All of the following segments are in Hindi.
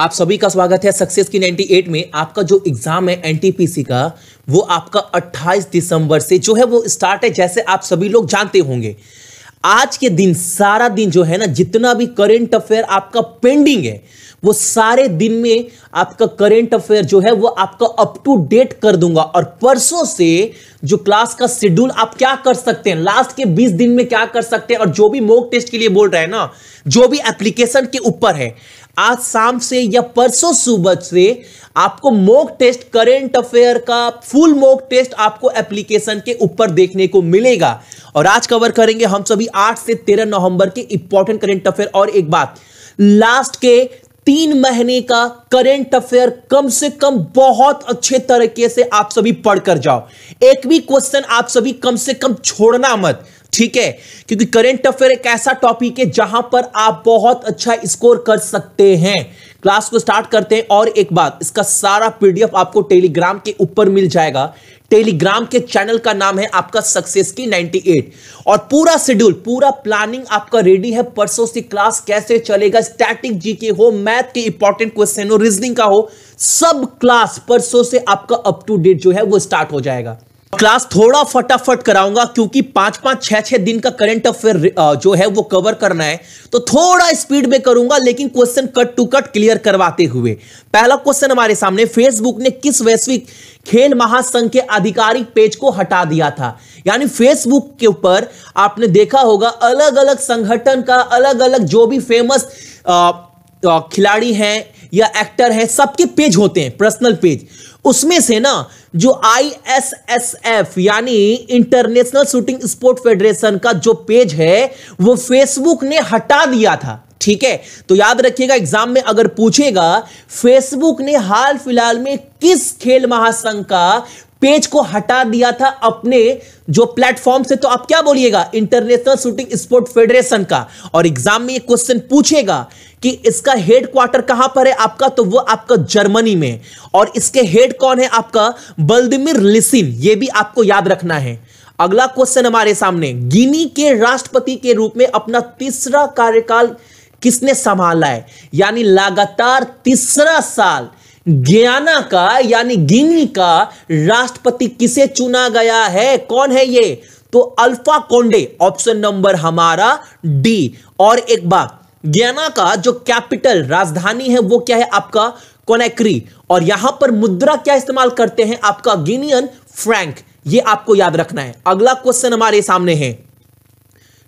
आप सभी का स्वागत है सक्सेस की 98 में आपका जो एग्जाम है एनटीपीसी का वो आपका 28 दिसंबर से जो है वो स्टार्ट है जैसे आप सभी लोग जानते होंगे आज के दिन सारा दिन जो है ना जितना भी करेंट अफेयर आपका पेंडिंग है वो सारे दिन में आपका करेंट अफेयर जो है वो आपका अप टू डेट कर दूंगा और परसों से जो क्लास का शेड्यूल आप क्या कर सकते हैं लास्ट के 20 दिन में क्या कर सकते हैं और जो भी मॉक टेस्ट के लिए बोल रहे हैं ना जो भी एप्लीकेशन के ऊपर है आज शाम से या परसों सुबह से आपको मॉक टेस्ट करेंट अफेयर का फुल मॉक टेस्ट आपको एप्लीकेशन के ऊपर देखने को मिलेगा और आज कवर करेंगे हम सभी 8 से 13 नवंबर के इंपॉर्टेंट करेंट अफेयर और एक बात लास्ट के तीन महीने का करेंट अफेयर कम से कम बहुत अच्छे तरीके से आप सभी पढ़कर जाओ एक भी क्वेश्चन आप सभी कम से कम छोड़ना मत ठीक है क्योंकि करेंट अफेयर एक ऐसा टॉपिक है जहां पर आप बहुत अच्छा स्कोर कर सकते हैं क्लास को स्टार्ट करते हैं और एक बात इसका सारा पीडीएफ आपको टेलीग्राम के ऊपर मिल जाएगा टेलीग्राम के चैनल का नाम है आपका सक्सेस की 98 और पूरा शेड्यूल पूरा प्लानिंग आपका रेडी है परसों से क्लास कैसे चलेगा स्टैटिक जी के हो मैथ के इंपॉर्टेंट क्वेश्चन हो रीजनिंग का हो सब क्लास परसों से आपका अप टू डेट जो है वो स्टार्ट हो जाएगा क्लास थोड़ा फटाफट कराऊंगा क्योंकि पांच पांच छह छह दिन का करंट अफेयर जो है वो कवर करना है तो थोड़ा स्पीड में करूंगा लेकिन question cut to cut clear करवाते हुए पहला क्वेश्चन हमारे सामने फेसबुक ने किस वैश्विक खेल महासंघ के आधिकारिक पेज को हटा दिया था यानी फेसबुक के ऊपर आपने देखा होगा अलग अलग संगठन का अलग अलग जो भी फेमस खिलाड़ी हैं या एक्टर हैं सबके पेज होते हैं पर्सनल पेज उसमें से ना जो आईएसएसएफ यानी इंटरनेशनल शूटिंग स्पोर्ट फेडरेशन का जो पेज है वो फेसबुक ने हटा दिया था ठीक है तो याद रखिएगा एग्जाम में अगर पूछेगा फेसबुक ने हाल फिलहाल में किस खेल महासंघ का पेज को हटा दिया था अपने जो प्लेटफॉर्म से तो आप क्या बोलिएगा इंटरनेशनल शूटिंग स्पोर्ट फेडरेशन का और एग्जाम में ये क्वेश्चन पूछेगा कि इसका हेड क्वार्टर कहां पर है आपका तो वो आपका जर्मनी में और इसके हेड कौन है आपका बल्दिमिर लिसिन ये भी आपको याद रखना है अगला क्वेश्चन हमारे सामने गिनी के राष्ट्रपति के रूप में अपना तीसरा कार्यकाल किसने संभाला है यानी लगातार तीसरा साल गयाना का यानी गिनी का राष्ट्रपति किसे चुना गया है कौन है ये तो अल्फा कोंडे ऑप्शन नंबर हमारा डी और एक बात गयाना का जो कैपिटल राजधानी है वो क्या है आपका कोनेक्री और यहां पर मुद्रा क्या इस्तेमाल करते हैं आपका गिनियन फ्रैंक ये आपको याद रखना है अगला क्वेश्चन हमारे सामने है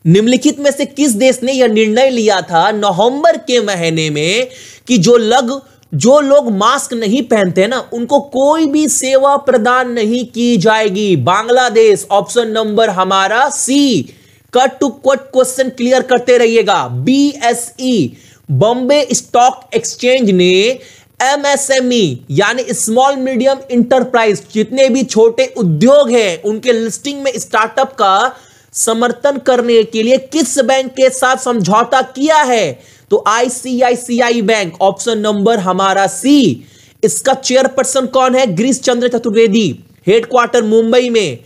निम्नलिखित में से किस देश ने यह निर्णय लिया था नवंबर के महीने में कि जो लघु जो लोग मास्क नहीं पहनते ना उनको कोई भी सेवा प्रदान नहीं की जाएगी बांग्लादेश ऑप्शन नंबर हमारा C cut to cut question clear करते रहिएगा B S E Bombay stock exchange ने एमएसएमई e, यानी स्मॉल मीडियम इंटरप्राइज जितने भी छोटे उद्योग हैं उनके लिस्टिंग में स्टार्टअप का समर्थन करने के लिए किस बैंक के साथ समझौता किया है तो आईसीआईसीआई बैंक ऑप्शन नंबर हमारा सी इसका चेयरपर्सन कौन है गिरीश चंद्र चतुर्वेदी हेडक्वार्टर मुंबई में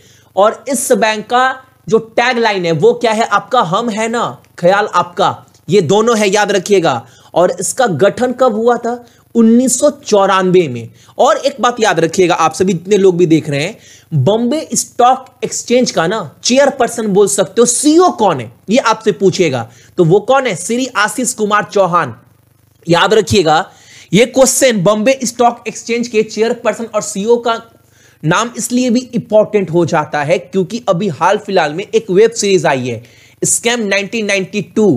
और इस बैंक का जो टैग लाइन है वो क्या है आपका हम है ना ख्याल आपका ये दोनों है याद रखिएगा और इसका गठन कब हुआ था 1994 में और एक बात याद रखिएगा आप सभी इतने लोग भी देख रहे हैं बॉम्बे स्टॉक एक्सचेंज का ना चेयरपर्सन बोल सकते हो सीईओ कौन है ये आपसे पूछेगा तो वो कौन है श्री आशीष कुमार चौहान याद रखिएगा ये क्वेश्चन बॉम्बे स्टॉक एक्सचेंज के चेयरपर्सन और सीईओ का नाम इसलिए भी इंपॉर्टेंट हो जाता है क्योंकि अभी हाल फिलहाल में एक वेब सीरीज आई है स्कैम 1992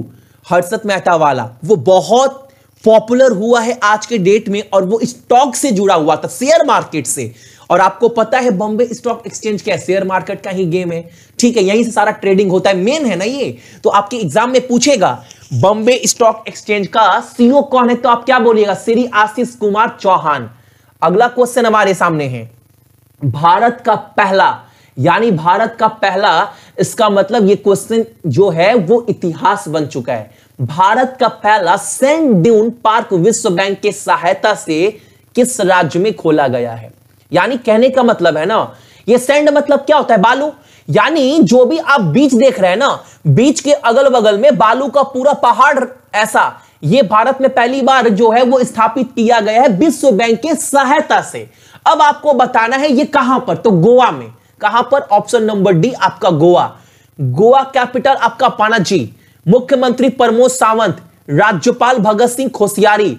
हर्षद मेहता वाला वो बहुत पॉपुलर हुआ है आज के डेट में और वो स्टॉक से जुड़ा हुआ था शेयर मार्केट से और आपको पता है बॉम्बे स्टॉक एक्सचेंज क्या है शेयर मार्केट का ही गेम है ठीक है यहीं से सारा ट्रेडिंग होता है मेन है ना ये तो आपके एग्जाम में पूछेगा बॉम्बे स्टॉक एक्सचेंज का सीओ कौन है तो आप क्या बोलिएगा श्री आशीष कुमार चौहान अगला क्वेश्चन हमारे सामने है भारत का पहला यानी भारत का पहला इसका मतलब ये क्वेश्चन जो है वो इतिहास बन चुका है भारत का पहला सेंट ड्यून पार्क विश्व बैंक के सहायता से किस राज्य में खोला गया है यानी कहने का मतलब है ना ये सेंड मतलब क्या होता है बालू यानी जो भी आप बीच देख रहे हैं ना बीच के अगल बगल में बालू का पूरा पहाड़ ऐसा ये भारत में पहली बार जो है वो स्थापित किया गया है विश्व बैंक की सहायता से अब आपको बताना है ये कहां पर तो गोवा में कहां पर ऑप्शन नंबर डी आपका गोवा गोवा कैपिटल आपका पानाजी मुख्यमंत्री प्रमोद सावंत राज्यपाल भगत सिंह कोशियारी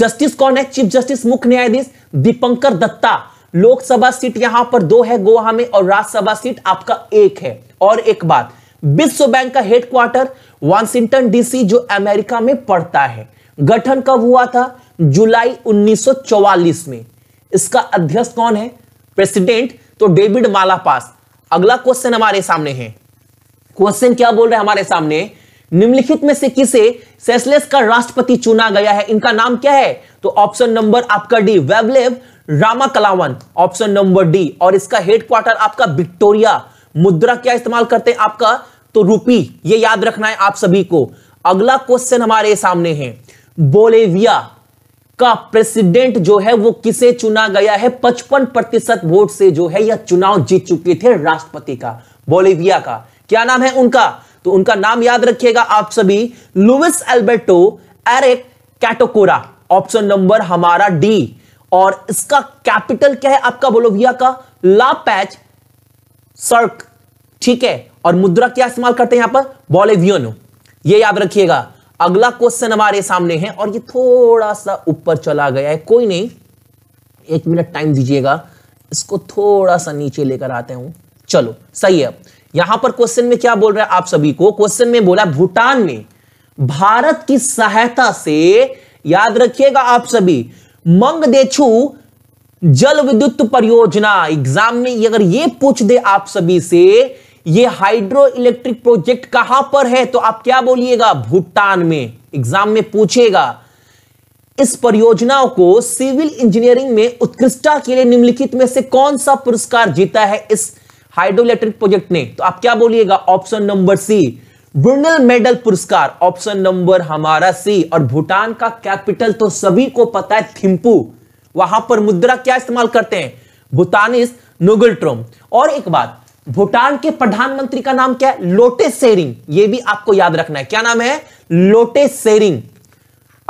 जस्टिस कौन है चीफ जस्टिस मुख्य न्यायाधीश दीपंकर दत्ता लोकसभा सीट यहां पर दो है गोवा में और राज्यसभा सीट आपका एक है और एक बात विश्व बैंक का हेडक्वार्टर वॉशिंगटन डीसी जो अमेरिका में पड़ता है गठन कब हुआ था जुलाई 1944 में इसका अध्यक्ष कौन है प्रेसिडेंट तो डेविड मालापास अगला क्वेश्चन हमारे सामने है क्वेश्चन क्या बोल रहे हैं हमारे सामने निम्नलिखित में से किसे सेसलेस का राष्ट्रपति चुना गया है इनका नाम क्या है तो ऑप्शन नंबर आपका D Wavel Ramkalawan option number D और इसका हेडक्वार्टर आपका विक्टोरिया मुद्रा क्या इस्तेमाल करते हैं आपका तो रूपी ये याद रखना है आप सभी को अगला क्वेश्चन हमारे सामने है बोलेविया का प्रेसिडेंट जो है वो किसे चुना गया है 55 प्रतिशत वोट से जो है यह चुनाव जीत चुके थे राष्ट्रपति का बोलिविया का क्या नाम है उनका तो उनका नाम याद रखिएगा आप सभी Luis Alberto Arce Catacora option number हमारा डी और इसका कैपिटल क्या है आपका बोलोविया का ला पैच सर्क ठीक है और मुद्रा क्या इस्तेमाल करते हैं यहां पर बोलेवियनो ये याद रखिएगा अगला क्वेश्चन हमारे सामने है और ये थोड़ा सा ऊपर चला गया है कोई नहीं एक मिनट टाइम दीजिएगा इसको थोड़ा सा नीचे लेकर आते हूं चलो सही है यहां पर क्वेश्चन में क्या बोल रहा है आप सभी को क्वेश्चन में बोला भूटान में भारत की सहायता से याद रखिएगा आप सभी मंग मंगदेछू जल विद्युत परियोजना एग्जाम में अगर ये पूछ दे आप सभी से ये हाइड्रो इलेक्ट्रिक प्रोजेक्ट कहां पर है तो आप क्या बोलिएगा भूटान में एग्जाम में पूछेगा इस परियोजनाओं को सिविल इंजीनियरिंग में उत्कृष्टता के लिए निम्नलिखित में से कौन सा पुरस्कार जीता है इस हाइड्रो इलेक्ट्रिक प्रोजेक्ट ने तो आप क्या बोलिएगा option number C Brunel medal पुरस्कार ऑप्शन नंबर हमारा सी और भूटान का कैपिटल तो सभी को पता है थिम्पू वहां पर मुद्रा क्या इस्तेमाल करते हैं भूटानिस नोगल्ट्रोम और एक बात भूटान के प्रधानमंत्री का नाम क्या है लोटे सेरिंग यह भी आपको याद रखना है क्या नाम है लोटे सेरिंग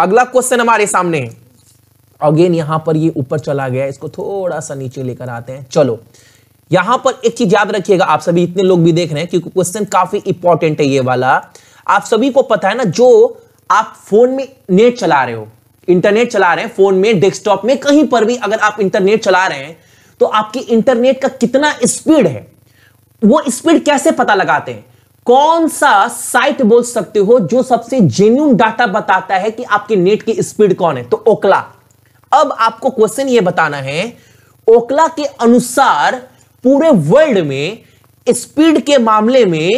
अगला क्वेश्चन हमारे सामने है अगेन यहां पर ये ऊपर चला गया इसको थोड़ा सा नीचे लेकर आते हैं चलो यहां पर एक चीज याद रखिएगा आप सभी इतने लोग भी देख रहे हैं क्योंकि क्वेश्चन काफी इंपॉर्टेंट है ये वाला आप सभी को पता है ना जो आप फोन में नेट चला रहे हो इंटरनेट चला रहे हैं फोन में डेस्कटॉप में कहीं पर भी अगर आप इंटरनेट चला रहे हैं तो आपकी इंटरनेट का कितना स्पीड है वो स्पीड कैसे पता लगाते हैं कौन सा साइट बोल सकते हो जो सबसे जेन्यून डाटा बताता है कि आपके नेट की स्पीड कौन है तो ओकला अब आपको क्वेश्चन ये बताना है ओकला के अनुसार पूरे वर्ल्ड में स्पीड के मामले में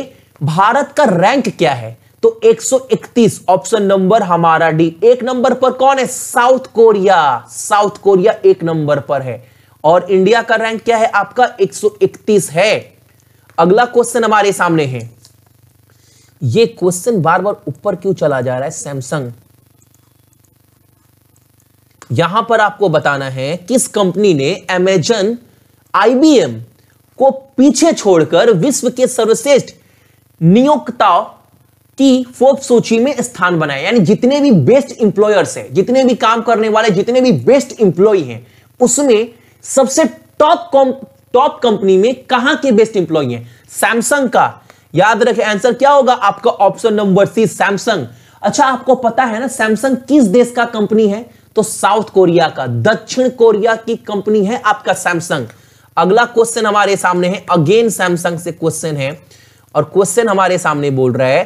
भारत का रैंक क्या है तो 131 ऑप्शन नंबर हमारा डी एक नंबर पर कौन है साउथ कोरिया साउथ कोरिया एक नंबर पर है और इंडिया का रैंक क्या है आपका 131 है अगला क्वेश्चन हमारे सामने है ये क्वेश्चन बार बार ऊपर क्यों चला जा रहा है सैमसंग यहां पर आपको बताना है किस कंपनी ने अमेजन आईबीएम को पीछे छोड़कर विश्व के सर्वश्रेष्ठ नियोक्ता की फोक सूची में स्थान बनाया यानी जितने भी बेस्ट इंप्लॉयर्स हैं जितने भी काम करने वाले जितने भी बेस्ट इंप्लॉय हैं उसमें सबसे टॉप टॉप कंपनी में कहां के बेस्ट इंप्लॉई हैं सैमसंग का याद रखे आंसर क्या होगा आपका ऑप्शन नंबर सी सैमसंग अच्छा आपको पता है ना सैमसंग किस देश का कंपनी है तो साउथ कोरिया का दक्षिण कोरिया की कंपनी है आपका सैमसंग अगला क्वेश्चन हमारे सामने है अगेन सैमसंग से क्वेश्चन है और क्वेश्चन हमारे सामने बोल रहा है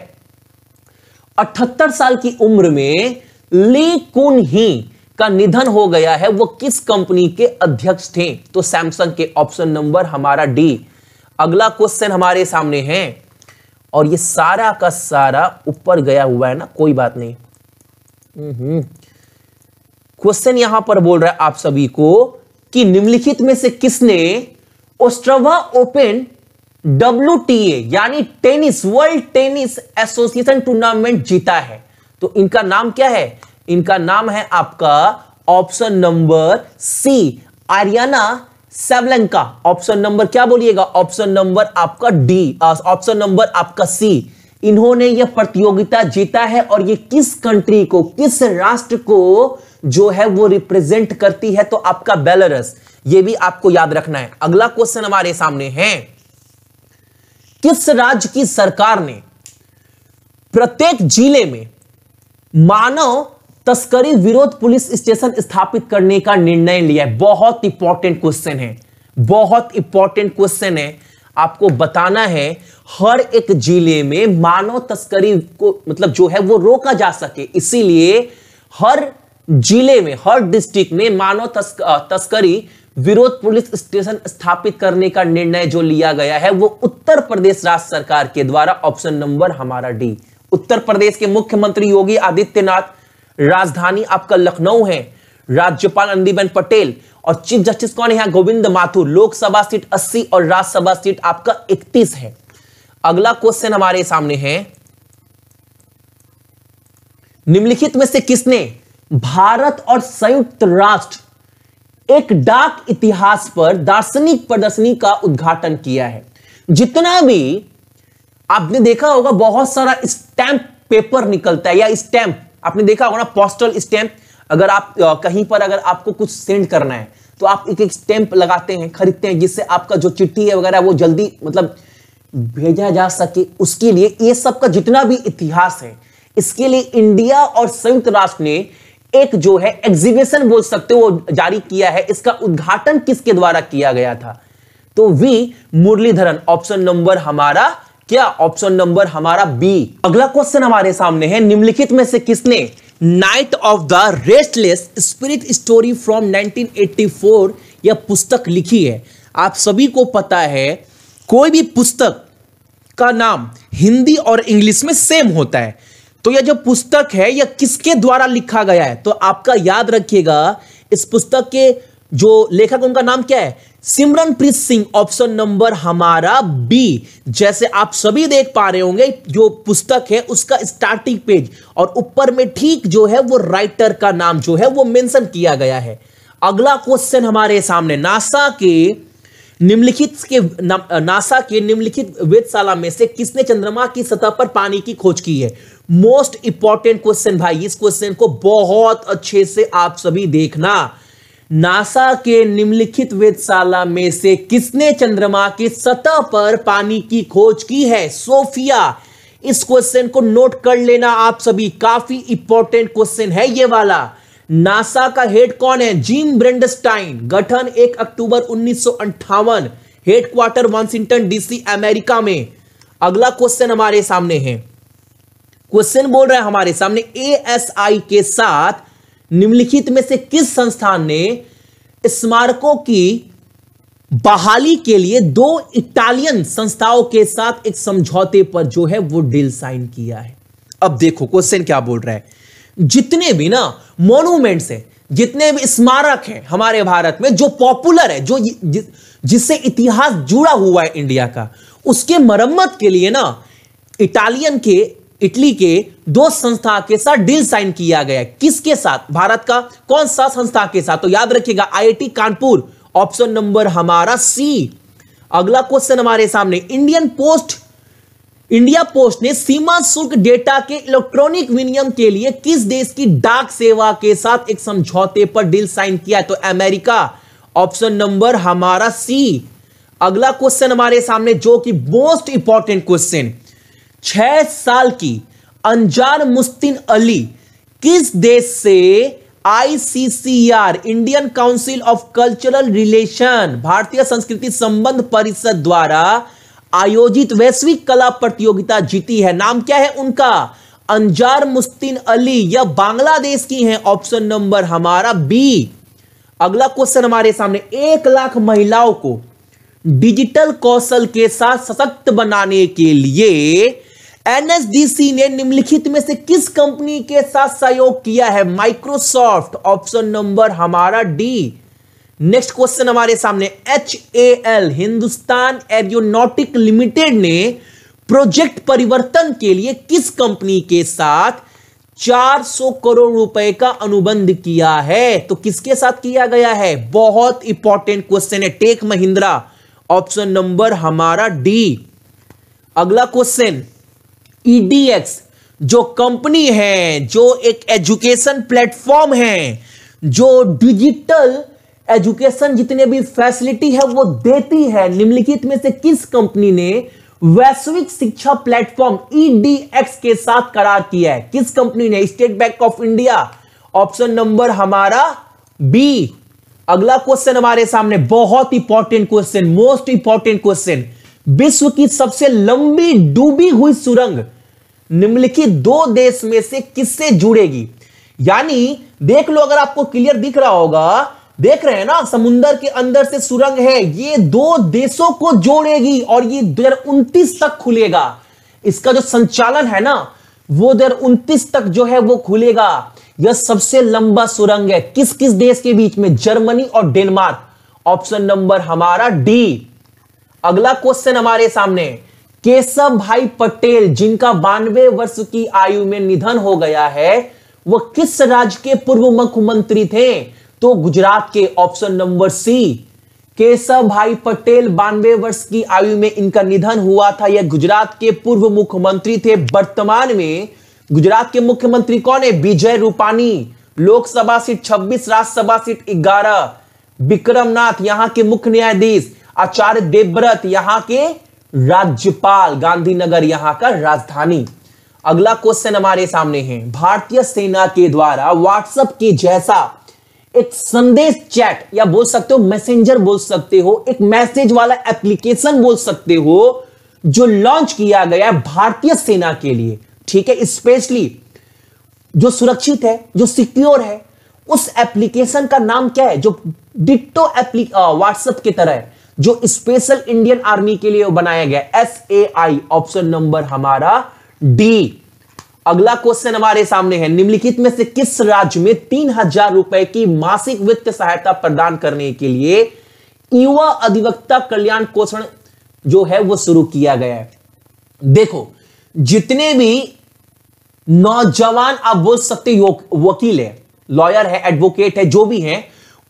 अठहत्तर साल की उम्र में ली कुन ही का निधन हो गया है वो किस कंपनी के अध्यक्ष थे तो सैमसंग के ऑप्शन नंबर हमारा डी अगला क्वेश्चन हमारे सामने है और ये सारा का सारा ऊपर गया हुआ है ना कोई बात नहीं क्वेश्चन यहां पर बोल रहा है आप सभी को कि निम्नलिखित में से किसने ओस्ट्रवा ओपन डब्ल्यू यानी tennis world tennis association tournament जीता है तो इनका नाम क्या है इनका नाम है आपका option number C Aryna Sabalenka option number क्या बोलिएगा ऑप्शन नंबर आपका डी ऑप्शन नंबर आपका सी इन्होंने यह प्रतियोगिता जीता है और ये किस कंट्री को किस राष्ट्र को जो है वो रिप्रेजेंट करती है तो आपका बेलरस ये भी आपको याद रखना है अगला क्वेश्चन हमारे सामने है किस राज्य की सरकार ने प्रत्येक जिले में मानव तस्करी विरोध पुलिस स्टेशन स्थापित करने का निर्णय लिया है बहुत इंपॉर्टेंट क्वेश्चन है बहुत इंपॉर्टेंट क्वेश्चन है आपको बताना है हर एक जिले में मानव तस्करी को मतलब जो है वो रोका जा सके इसीलिए हर जिले में हर डिस्ट्रिक्ट में मानव तस्क, तस्करी विरोध पुलिस स्टेशन स्थापित करने का निर्णय जो लिया गया है वो उत्तर प्रदेश राज्य सरकार के द्वारा ऑप्शन नंबर हमारा डी उत्तर प्रदेश के मुख्यमंत्री योगी आदित्यनाथ राजधानी आपका लखनऊ है राज्यपाल आनंदीबेन पटेल और चीफ जस्टिस कौन है गोविंद माथुर लोकसभा सीट 80 और राज्यसभा सीट आपका 31 है अगला क्वेश्चन हमारे सामने है निम्नलिखित में से किसने भारत और संयुक्त राष्ट्र एक डाक इतिहास पर दार्शनिक प्रदर्शनी का उद्घाटन किया है जितना भी आपने देखा होगा बहुत सारा स्टैंप पेपर निकलता है या स्टैंप आपने देखा होगा ना पोस्टल स्टैंप अगर आप कहीं पर अगर आपको कुछ सेंड करना है तो आप एक एक स्टैंप लगाते हैं खरीदते हैं जिससे आपका जो चिट्ठी है वगैरह वो जल्दी मतलब भेजा जा सके उसके लिए ये सब का जितना भी इतिहास है इसके लिए इंडिया और संयुक्त राष्ट्र ने एक जो है एग्जीबिशन बोल सकते हो जारी किया है इसका उद्घाटन किसके द्वारा किया गया था तो वी मुरलीधरन ऑप्शन नंबर हमारा क्या ऑप्शन नंबर हमारा बी अगला क्वेश्चन हमारे सामने है निम्नलिखित में से किसने night of the restless spirit story from 1984 यह पुस्तक लिखी है आप सभी को पता है कोई भी पुस्तक का नाम हिंदी और इंग्लिश में सेम होता है तो यह जो पुस्तक है यह किसके द्वारा लिखा गया है तो आपका याद रखिएगा इस पुस्तक के जो लेखक उनका नाम क्या है सिमरनप्रीत सिंह ऑप्शन नंबर हमारा बी जैसे आप सभी देख पा रहे होंगे जो पुस्तक है उसका स्टार्टिंग पेज और ऊपर में ठीक जो है वो राइटर का नाम जो है वो मेंशन किया गया है अगला क्वेश्चन हमारे सामने नासा के निम्नलिखित के ना, नासा के निम्नलिखित वेदशाला में से किसने चंद्रमा की सतह पर पानी की खोज की है मोस्ट इंपॉर्टेंट क्वेश्चन भाई इस क्वेश्चन को बहुत अच्छे से आप सभी देखना नासा के निम्नलिखित वेदशाला में से किसने चंद्रमा की सतह पर पानी की खोज की है सोफिया इस क्वेश्चन को नोट कर लेना आप सभी काफी इंपॉर्टेंट क्वेश्चन है ये वाला नासा का हेड कौन है जीन ब्रेंडस्टाइन गठन 1 अक्टूबर उन्नीस हेडक्वार्टर वॉशिंगटन डीसी अमेरिका में अगला क्वेश्चन हमारे सामने है क्वेश्चन बोल रहा है हमारे सामने एएसआई के साथ निम्नलिखित में से किस संस्थान ने स्मारकों की बहाली के लिए दो इटालियन संस्थाओं के साथ एक समझौते पर जो है वो डील साइन किया है अब देखो क्वेश्चन क्या बोल रहा है जितने भी ना मोनूमेंट्स है जितने भी स्मारक हैं हमारे भारत में जो पॉपुलर है जो जि, जिससे इतिहास जुड़ा हुआ है इंडिया का उसके मरम्मत के लिए ना इटालियन के इटली के दो संस्था के साथ डील साइन किया गया किसके साथ भारत का कौन सा संस्था के साथ तो याद रखिएगा आईआईटी कानपुर ऑप्शन नंबर हमारा सी अगला क्वेश्चन हमारे सामने इंडियन पोस्ट इंडिया पोस्ट ने सीमा शुल्क डेटा के इलेक्ट्रॉनिक विनियम के लिए किस देश की डाक सेवा के साथ एक समझौते पर डील साइन किया तो अमेरिका ऑप्शन नंबर हमारा सी अगला क्वेश्चन हमारे सामने जो कि मोस्ट इंपॉर्टेंट क्वेश्चन छह साल की अंजार मुस्तिन अली किस देश से ICCR Indian council of cultural relation भारतीय संस्कृति संबंध परिषद द्वारा आयोजित वैश्विक कला प्रतियोगिता जीती है नाम क्या है उनका अंजार मुस्तिन अली यह बांग्लादेश की है ऑप्शन नंबर हमारा बी अगला क्वेश्चन हमारे सामने एक लाख महिलाओं को डिजिटल कौशल के साथ सशक्त बनाने के लिए एनएसडीसी ने निम्नलिखित में से किस कंपनी के साथ सहयोग किया है माइक्रोसॉफ्ट ऑप्शन नंबर हमारा डी नेक्स्ट क्वेश्चन हमारे सामने H A L Hindustan aeronautic limited ने प्रोजेक्ट परिवर्तन के लिए किस कंपनी के साथ 400 करोड़ रुपए का अनुबंध किया है तो किसके साथ किया गया है बहुत इंपॉर्टेंट क्वेश्चन है टेक महिंद्रा ऑप्शन नंबर हमारा डी अगला क्वेश्चन ईडीएक्स e जो कंपनी है जो एक एजुकेशन प्लेटफॉर्म है जो डिजिटल एजुकेशन जितने भी फैसिलिटी है वो देती है निम्नलिखित में से किस कंपनी ने वैश्विक शिक्षा प्लेटफॉर्म ईडीएक्स e के साथ करार किया है किस कंपनी ने state bank of India option number हमारा बी अगला क्वेश्चन हमारे सामने बहुत important question most important question विश्व की सबसे लंबी डूबी हुई सुरंग निम्नलिखित दो देश में से किससे जुड़ेगी यानी देख लो अगर आपको क्लियर दिख रहा होगा देख रहे हैं ना समुंदर के अंदर से सुरंग है ये दो देशों को जोड़ेगी और ये दो तक खुलेगा इसका जो संचालन है ना वो दो तक जो है वो खुलेगा यह सबसे लंबा सुरंग है किस किस देश के बीच में जर्मनी और डेनमार्क ऑप्शन नंबर हमारा डी अगला क्वेश्चन हमारे सामने केशव भाई पटेल जिनका बानवे वर्ष की आयु में निधन हो गया है वह किस राज्य के पूर्व मुख्यमंत्री थे तो गुजरात के ऑप्शन नंबर सी केशव भाई पटेल बानवे वर्ष की आयु में इनका निधन हुआ था यह गुजरात के पूर्व मुख्यमंत्री थे वर्तमान में गुजरात के मुख्यमंत्री कौन है विजय रूपानी लोकसभा सीट 26 राज्यसभा सीट 11 विक्रमनाथ यहां के मुख्य न्यायाधीश आचार्य देवव्रत यहां के राज्यपाल गांधीनगर यहां का राजधानी अगला क्वेश्चन हमारे सामने है भारतीय सेना के द्वारा व्हाट्सएप के जैसा एक संदेश चैट या बोल सकते हो मैसेंजर बोल सकते हो एक मैसेज वाला एप्लीकेशन बोल सकते हो जो लॉन्च किया गया भारतीय सेना के लिए ठीक है स्पेशली जो सुरक्षित है जो सिक्योर है उस एप्लीकेशन का नाम क्या है जो डिट्टो व्हाट्सएप की तरह है जो स्पेशल इंडियन आर्मी के लिए बनाया गया S A I option number हमारा डी अगला क्वेश्चन हमारे सामने है निम्नलिखित में से किस राज्य में तीन हजार रुपए की मासिक वित्त सहायता प्रदान करने के लिए युवा अधिवक्ता कल्याण पोषण जो है वो शुरू किया गया है देखो जितने भी नौजवान आप बोल सकते वकील है लॉयर है एडवोकेट है जो भी है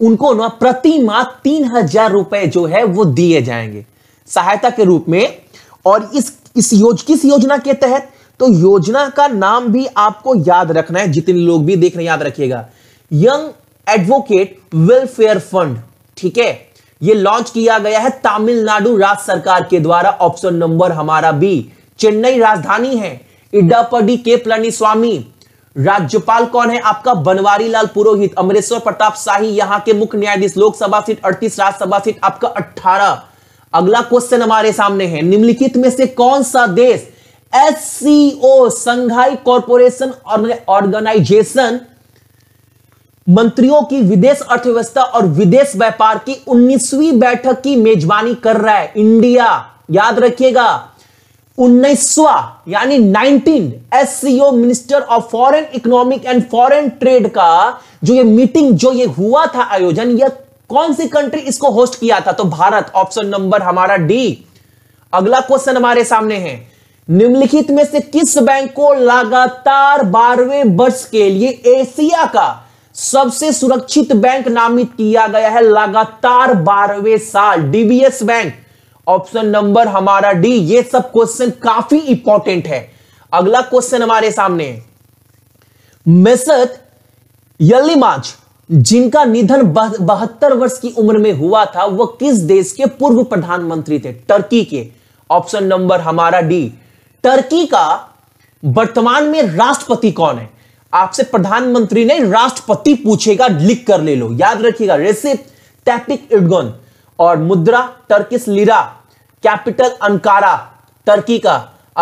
उनको ना प्रति माह तीन हजार रुपए जो है वो दिए जाएंगे सहायता के रूप में और इस इस योज किस योजना के तहत तो योजना का नाम भी आपको याद रखना है जितने लोग भी देख रहे याद रखिएगा यंग एडवोकेट वेलफेयर फंड ठीक है ये लॉन्च किया गया है तमिलनाडु राज्य सरकार के द्वारा ऑप्शन नंबर हमारा बी चेन्नई राजधानी है इडापडी के पलनी स्वामी राज्यपाल कौन है आपका बनवारी लाल पुरोहित अमरेश्वर प्रताप शाही यहां के मुख्य न्यायाधीश लोकसभा सीट अड़तीस राज्यसभा सीट आपका अट्ठारह अगला क्वेश्चन हमारे सामने है निम्नलिखित में से कौन सा देश एस संघाई कॉरपोरेशन ऑर्गेनाइजेशन मंत्रियों की विदेश अर्थव्यवस्था और विदेश व्यापार की 19वीं बैठक की मेजबानी कर रहा है इंडिया याद रखिएगा उन्नीसवा यानी 19 SCO minister of foreign economic and foreign trade का जो ये मीटिंग जो ये हुआ था आयोजन यह कौन सी कंट्री इसको होस्ट किया था तो भारत ऑप्शन नंबर हमारा डी अगला क्वेश्चन हमारे सामने है निम्नलिखित में से किस बैंक को लगातार बारहवें वर्ष के लिए एशिया का सबसे सुरक्षित बैंक नामित किया गया है लगातार बारहवें साल डीबीएस बैंक ऑप्शन नंबर हमारा डी ये सब क्वेश्चन काफी इंपॉर्टेंट है अगला क्वेश्चन हमारे सामने मेसत यल्लीमाज जिनका निधन बहत्तर वर्ष की उम्र में हुआ था वह किस देश के पूर्व प्रधानमंत्री थे टर्की के ऑप्शन नंबर हमारा डी टर्की का वर्तमान में राष्ट्रपति कौन है आपसे प्रधानमंत्री ने राष्ट्रपति पूछेगा लिख कर ले लो याद रखिएगा रेसिप टैपिक इडगन और मुद्रा Turkish lira capital Ankara Turkey का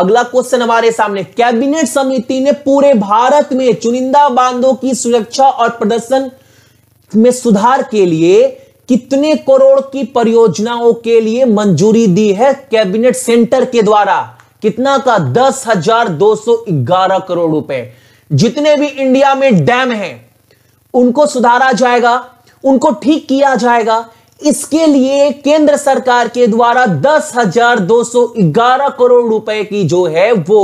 अगला क्वेश्चन हमारे सामने कैबिनेट समिति ने पूरे भारत में चुनिंदा बांधों की सुरक्षा और प्रदर्शन में सुधार के लिए कितने करोड़ की परियोजनाओं के लिए मंजूरी दी है कैबिनेट सेंटर के द्वारा कितना का दस हजार दो सौ ग्यारह करोड़ रुपए जितने भी इंडिया में डैम हैं उनको सुधारा जाएगा उनको ठीक किया जाएगा इसके लिए केंद्र सरकार के द्वारा दस हजार दो सौ ग्यारह करोड़ रुपए की जो है वो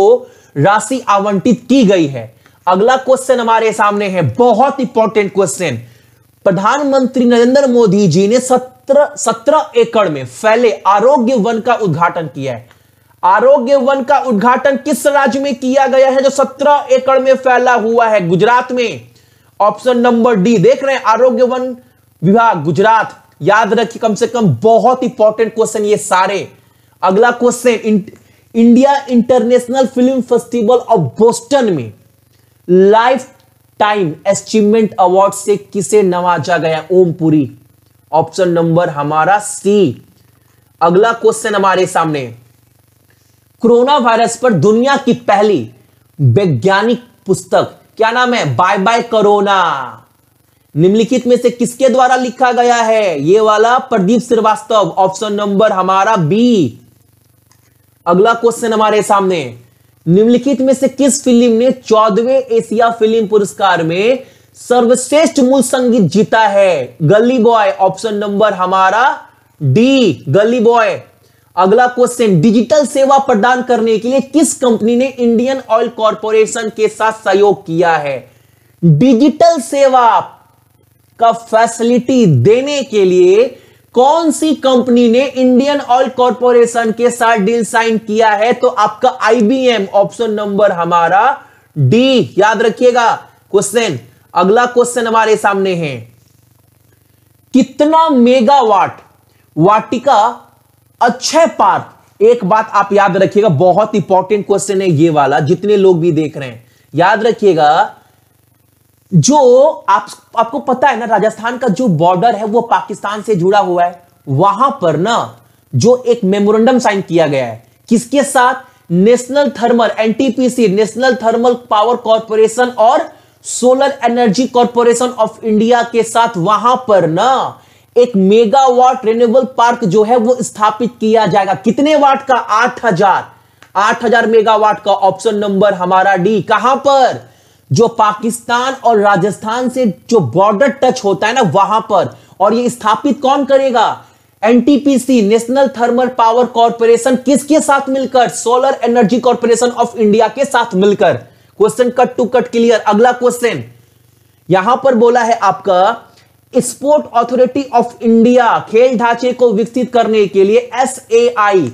राशि आवंटित की गई है अगला क्वेश्चन हमारे सामने है बहुत इंपॉर्टेंट क्वेश्चन प्रधानमंत्री नरेंद्र मोदी जी ने सत्रह सत्रह एकड़ में फैले आरोग्य वन का उद्घाटन किया है आरोग्य वन का उद्घाटन किस राज्य में किया गया है जो सत्रह एकड़ में फैला हुआ है गुजरात में ऑप्शन नंबर डी देख रहे हैं आरोग्य वन विभाग गुजरात याद रखिए कम से कम बहुत इंपॉर्टेंट क्वेश्चन ये सारे अगला question India international film festival of Boston में लाइफ टाइम अचीवमेंट अवार्ड से किसे नवाजा गया ओमपुरी ऑप्शन नंबर हमारा सी अगला क्वेश्चन हमारे सामने कोरोना वायरस पर दुनिया की पहली वैज्ञानिक पुस्तक क्या नाम है बाय बाय कोरोना निम्नलिखित में से किसके द्वारा लिखा गया है ये वाला प्रदीप श्रीवास्तव ऑप्शन नंबर हमारा बी अगला क्वेश्चन हमारे सामने निम्नलिखित में से किस फिल्म ने चौदवे एशिया फिल्म पुरस्कार में सर्वश्रेष्ठ मूल संगीत जीता है गली बॉय ऑप्शन नंबर हमारा डी गली बॉय अगला क्वेश्चन डिजिटल सेवा प्रदान करने के लिए किस कंपनी ने इंडियन ऑयल कॉरपोरेशन के साथ सहयोग किया है डिजिटल सेवा का फैसिलिटी देने के लिए कौन सी कंपनी ने इंडियन ऑयल कॉरपोरेशन के साथ डील साइन किया है तो आपका आईबीएम ऑप्शन नंबर हमारा डी याद रखिएगा क्वेश्चन अगला क्वेश्चन हमारे सामने है कितना मेगावाट वाटिका अक्षय पार्क एक बात आप याद रखिएगा बहुत इंपॉर्टेंट क्वेश्चन है ये वाला जितने लोग भी देख रहे हैं याद रखिएगा जो आप आपको पता है ना राजस्थान का जो बॉर्डर है वो पाकिस्तान से जुड़ा हुआ है वहां पर ना जो एक मेमोरेंडम साइन किया गया है किसके साथ national thermal NTPC national thermal power corporation और solar energy corporation of India के साथ वहां पर ना एक मेगावाट रिन्यूएबल पार्क जो है वो स्थापित किया जाएगा कितने वाट का आठ हजार आठ हजार मेगावाट का ऑप्शन नंबर हमारा डी कहां पर जो पाकिस्तान और राजस्थान से जो बॉर्डर टच होता है ना वहां पर और ये स्थापित कौन करेगा NTPC national thermal power corporation किसके साथ मिलकर solar energy corporation of India के साथ मिलकर question cut to cut clear अगला क्वेश्चन यहां पर बोला है आपका स्पोर्ट ऑथोरिटी ऑफ इंडिया खेल ढांचे को विकसित करने के लिए S A I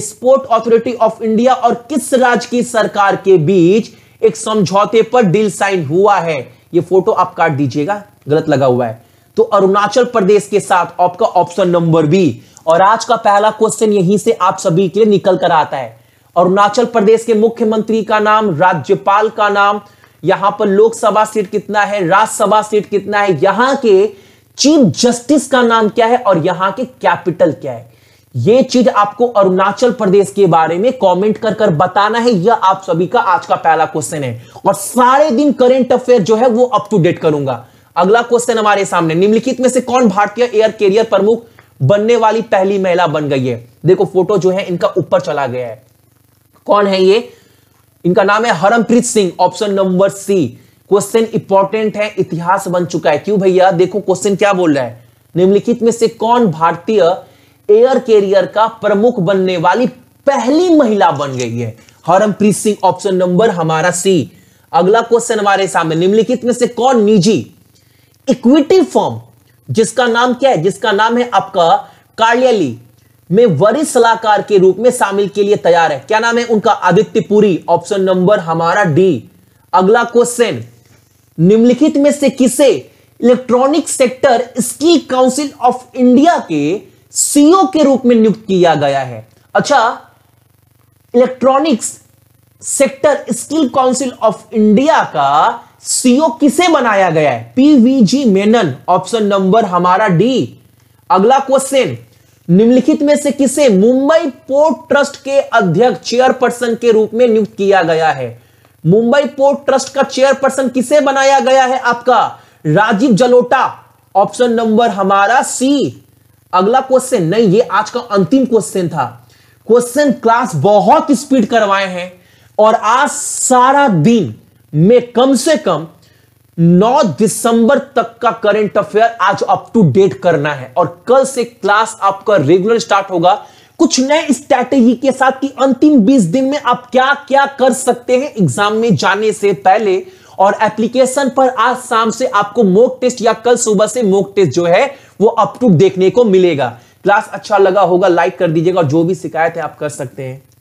sport authority of India और किस राज्य की सरकार के बीच एक समझौते पर डील साइन हुआ है ये फोटो आप काट दीजिएगा गलत लगा हुआ है तो अरुणाचल प्रदेश के साथ आपका ऑप्शन नंबर बी और आज का पहला क्वेश्चन यहीं से आप सभी के लिए निकल कर आता है अरुणाचल प्रदेश के मुख्यमंत्री का नाम राज्यपाल का नाम यहां पर लोकसभा सीट कितना है राज्यसभा सीट कितना है यहां के चीफ जस्टिस का नाम क्या है और यहां के कैपिटल क्या है ये चीज आपको अरुणाचल प्रदेश के बारे में कमेंट कर कर बताना है यह आप सभी का आज का पहला क्वेश्चन है और सारे दिन करंट अफेयर जो है वो अप टू डेट करूंगा अगला क्वेश्चन हमारे सामने निम्नलिखित में से कौन भारतीय एयर कैरियर प्रमुख बनने वाली पहली महिला बन गई है देखो फोटो जो है इनका ऊपर चला गया है कौन है ये इनका नाम है Harmanpreet Singh option number C question important है इतिहास बन चुका है क्यों भैया देखो क्वेश्चन क्या बोल रहा है निम्नलिखित में से कौन भारतीय एयर कैरियर का प्रमुख बनने वाली पहली महिला बन गई है हरमप्रीत सिंह ऑप्शन नंबर हमारा सी अगला क्वेश्चन हमारे सामने निम्नलिखित में से कौन निजी इक्विटी फॉर्म जिसका नाम क्या है जिसका नाम है आपका कार्यली में वरिष्ठ सलाहकार के रूप में शामिल के लिए तैयार है क्या नाम है उनका आदित्य पुरी ऑप्शन नंबर हमारा डी अगला क्वेश्चन निम्नलिखित में से किसे electronic sector skill council of India के सीओ के रूप में नियुक्त किया गया है अच्छा electronics sector skill council of India का सीओ e किसे बनाया गया है पीवीजी मेनन ऑप्शन नंबर हमारा डी अगला क्वेश्चन निम्नलिखित में से किसे मुंबई पोर्ट ट्रस्ट के अध्यक्ष चेयरपर्सन के रूप में नियुक्त किया गया है मुंबई पोर्ट ट्रस्ट का चेयरपर्सन किसे बनाया गया है आपका राजीव जलोटा ऑप्शन नंबर हमारा सी अगला क्वेश्चन नहीं ये आज का अंतिम क्वेश्चन था क्वेश्चन क्लास बहुत स्पीड करवाए हैं और आज सारा दिन में कम से कम 9 दिसंबर तक का करंट अफेयर आज अप टू डेट करना है और कल से क्लास आपका रेगुलर स्टार्ट होगा कुछ नए स्ट्रैटेजी के साथ कि अंतिम 20 दिन में आप क्या क्या कर सकते हैं एग्जाम में जाने से पहले और एप्लीकेशन पर आज शाम से आपको मोक टेस्ट या कल सुबह से मोक टेस्ट जो है वो अपटू देखने को मिलेगा क्लास अच्छा लगा होगा लाइक कर दीजिएगा और जो भी शिकायत है आप कर सकते हैं